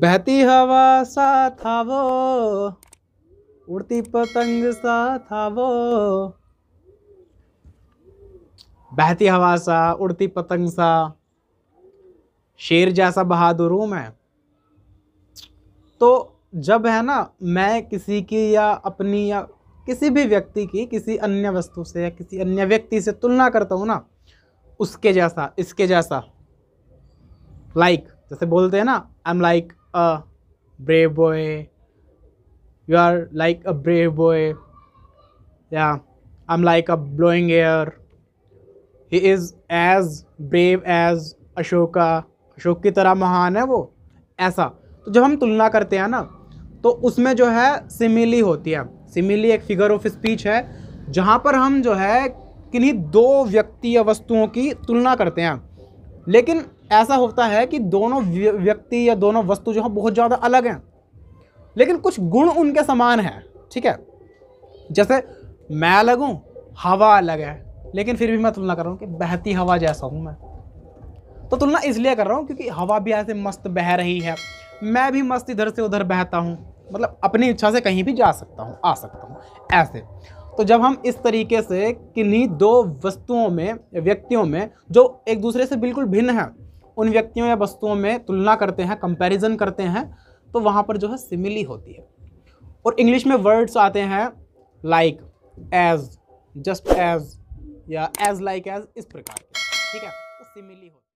बहती हवा सा था वो उड़ती पतंग सा था वो बहती हवा सा उड़ती पतंग सा शेर जैसा बहादुर हूं मैं तो जब है ना मैं किसी की या अपनी या किसी भी व्यक्ति की किसी अन्य वस्तु से या किसी अन्य व्यक्ति से तुलना करता हूँ ना उसके जैसा इसके जैसा लाइक like, जैसे बोलते हैं ना I am like a brave boy you are like a brave boy या I am like a blowing air he is as brave as Ashoka Ashok की तरह महान है वो ऐसा तो जब हम तुलना करते हैं ना तो उसमें जो है सिमिली होती है सिमिली एक फिगर ऑफ स्पीच है जहाँ पर हम जो है किन्हीं दो व्यक्ति या वस्तुओं की तुलना करते हैं लेकिन ऐसा होता है कि दोनों व्यक्ति या दोनों वस्तु जो है बहुत ज़्यादा अलग हैं लेकिन कुछ गुण उनके समान हैं ठीक है जैसे मैं अलग हूँ हवा अलग है लेकिन फिर भी मैं तुलना कर रहा हूँ कि बहती हवा जैसा हूँ मैं तो तुलना इसलिए कर रहा हूँ क्योंकि हवा भी ऐसे मस्त बह रही है मैं भी मस्त इधर से उधर बहता हूँ मतलब अपनी इच्छा से कहीं भी जा सकता हूँ आ सकता हूँ ऐसे तो जब हम इस तरीके से किन्हीं दो वस्तुओं में व्यक्तियों में जो एक दूसरे से बिल्कुल भिन्न हैं उन व्यक्तियों या वस्तुओं में तुलना करते हैं कंपैरिजन करते हैं तो वहाँ पर जो है सिमिली होती है और इंग्लिश में वर्ड्स आते हैं लाइक एज जस्ट एज या एज लाइक एज इस प्रकार ठीक है तो सिमिली होती है